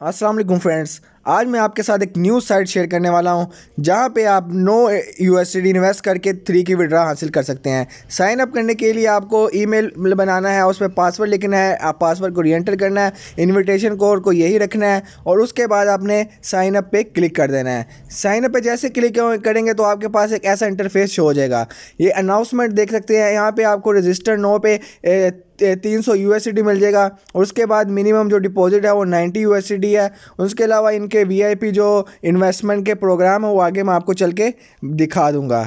अस्सलाम फ्रेंड्स आज मैं आपके साथ एक न्यूज़ साइट शेयर करने वाला हूं जहां पे आप नो यू इन्वेस्ट करके थ्री की विड्रा हासिल कर सकते हैं साइन अप करने के लिए आपको ईमेल बनाना है उस पर पासवर्ड लिखना है आप पासवर्ड को एंटर करना है इनविटेशन कोड को यही रखना है और उसके बाद आपने साइन अप पे क्लिक कर देना है साइन अप पे जैसे क्लिक करेंगे तो आपके पास एक ऐसा इंटरफेस शो हो जाएगा ये अनाउंसमेंट देख सकते हैं यहाँ पर आपको रजिस्टर नो पे ए, तीन सौ यू मिल जाएगा और उसके बाद मिनिमम जो डिपॉजिट है वो नाइन्टी यू है उसके अलावा इन के वीआईपी जो इन्वेस्टमेंट के प्रोग्राम है वो आगे मैं आपको चल के दिखा दूंगा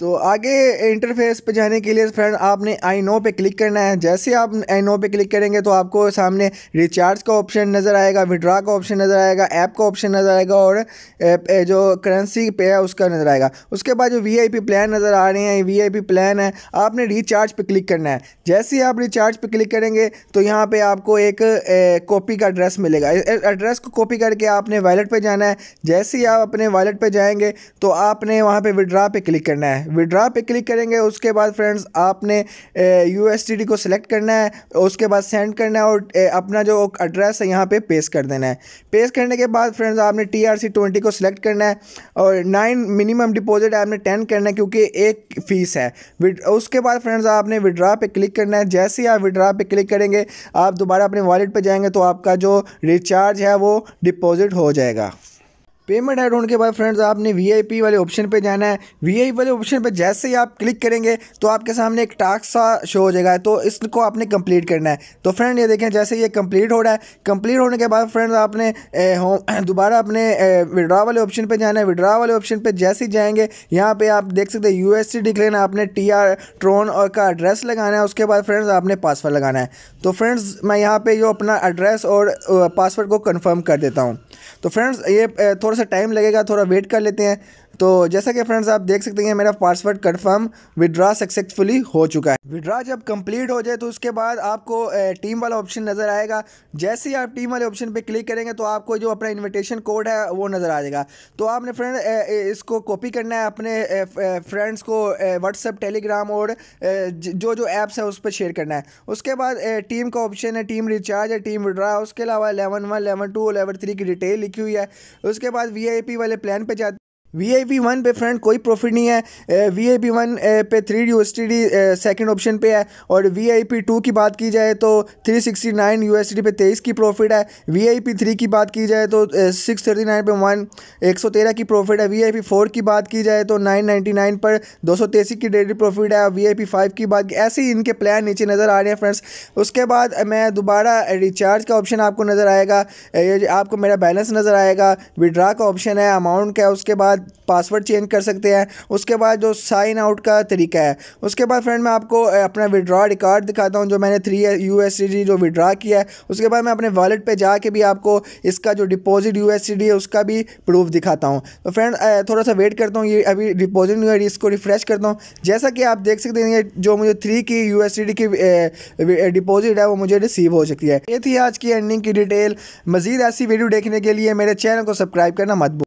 तो आगे इंटरफेस पे जाने के लिए फ्रेंड आपने आई नो पे क्लिक करना है जैसे आप आई नो पे क्लिक करेंगे तो आपको सामने रिचार्ज का ऑप्शन नज़र आएगा विड्रा का ऑप्शन नज़र आएगा ऐप का ऑप्शन नज़र आएगा और eh, जो करेंसी पे है उसका नज़र आएगा उसके बाद जो वीआईपी प्लान नज़र आ रहे हैं वी प्लान है आपने रिचार्ज पर क्लिक करना है जैसे ही आप रिचार्ज पर क्लिक करेंगे तो यहाँ पर आपको एक कॉपी eh, का एड्रेस मिलेगा एड्रेस को कॉपी करके आपने वॉलेट पर जाना है जैसे ही आप अपने वॉलेट पर जाएँगे तो आपने वहाँ पर विड्रा पर क्लिक करना है विड्रा पे क्लिक करेंगे उसके बाद फ्रेंड्स आपने यू को सिलेक्ट करना है उसके बाद सेंड करना है और ए, अपना जो एड्रेस है यहाँ पे पेश कर देना है पेश करने के बाद फ्रेंड्स आपने टी आर सी ट्वेंटी को सिलेक्ट करना है और नाइन मिनिमम डिपॉजिट आपने टेन करना है क्योंकि एक फ़ीस है उसके बाद फ्रेंड्स आपने विड्रा पे क्लिक करना है जैसे ही आप विड्रा पे क्लिक करेंगे आप दोबारा अपने वॉलेट पर जाएंगे तो आपका जो रिचार्ज है वो डिपॉज़िट हो जाएगा पेमेंट ऐड होने के बाद फ्रेंड्स आपने वीआईपी वाले ऑप्शन पे जाना है वीआईपी वाले ऑप्शन पे जैसे ही आप क्लिक करेंगे तो आपके सामने एक टास्क सा शो हो जाएगा तो इसको आपने कंप्लीट करना है तो फ्रेंड ये देखें जैसे ये कंप्लीट हो रहा है कंप्लीट होने के बाद फ्रेंड्स आपने दोबारा अपने विड्रा वाले ऑप्शन पर जाना है विड्रा वाले ऑप्शन पर जैसे ही जाएंगे यहाँ पर आप देख सकते हैं यू एस करना आपने टी आर ट्रोन और का एड्रेस लगाना है उसके बाद फ्रेंड्स आपने पासवर्ड लगाना है तो फ्रेंड्स मैं यहाँ पर जो अपना एड्रेस और पासवर्ड को कन्फर्म कर देता हूँ तो फ्रेंड्स ये थोड़ा सा सा टाइम लगेगा थोड़ा वेट कर लेते हैं तो जैसा कि फ्रेंड्स आप देख सकते हैं मेरा पासवर्ड कन्फर्म विड्रा सक्सेसफुली हो चुका है विड्रा जब कंप्लीट हो जाए तो उसके बाद आपको टीम वाला ऑप्शन नज़र आएगा जैसे ही आप टीम वाले ऑप्शन पर क्लिक करेंगे तो आपको जो अपना इन्विटेशन कोड है वो नज़र आ जाएगा तो आपने फ्रेंड इसको कॉपी करना है अपने फ्रेंड्स को व्हाट्सअप टेलीग्राम और जो जो ऐप्स हैं उस पर शेयर करना है उसके बाद टीम का ऑप्शन है टीम रिचार्ज है टीम विड्रा उसके अलावा eleven one eleven two eleven three की डिटेल लिखी हुई है उसके बाद वी वाले प्लान पर जाते वी आई वी वन पे फ्रेंड कोई प्रॉफिट नहीं है वी आई पी वन पे three U S T D second option पे है और वी आई पी टू की बात की जाए तो three sixty nine U S T D पे तेईस की प्रॉफिट है वी आई पी थ्री की बात की जाए तो सिक्स थर्टी नाइन पे वन एक सौ तेरह की प्रॉफिट है वी आई पी फोर की बात की जाए तो नाइन नाइन्टी नाइन पर दो सौ तेईस की डेली प्रॉफिट है वी आई पी फाइव की बात ऐसे ही इनके प्लान नीचे नज़र आ रहे हैं फ्रेंड्स उसके बाद मैं दोबारा रिचार्ज का ऑप्शन आपको नज़र आएगा आपको मेरा बैलेंस नज़र आएगा विड्रा का ऑप्शन है अमाउंट का उसके बाद बाद पासवर्ड चेंज कर सकते हैं उसके बाद जो साइन आउट का तरीका है उसके बाद फ्रेंड मैं आपको अपना विड्रा रिकॉर्ड दिखाता हूँ जो मैंने थ्री यू जो विड्रा किया है उसके बाद मैं अपने वॉलेट पर जाके भी आपको इसका जो डिपॉजिट यू है उसका भी प्रूफ दिखाता हूँ तो फ्रेंड थोड़ा सा वेट करता हूँ ये अभी डिपोजिट नहीं हो इसको रिफ्रेश करता हूँ जैसा कि आप देख सकते हैं जो मुझे थ्री की यू की डिपॉजिट है वो मुझे रिसीव हो सकती है ये थी आज की अर्निंग की डिटेल मज़ीद ऐसी वीडियो देखने के लिए मेरे चैनल को सब्सक्राइब करना मत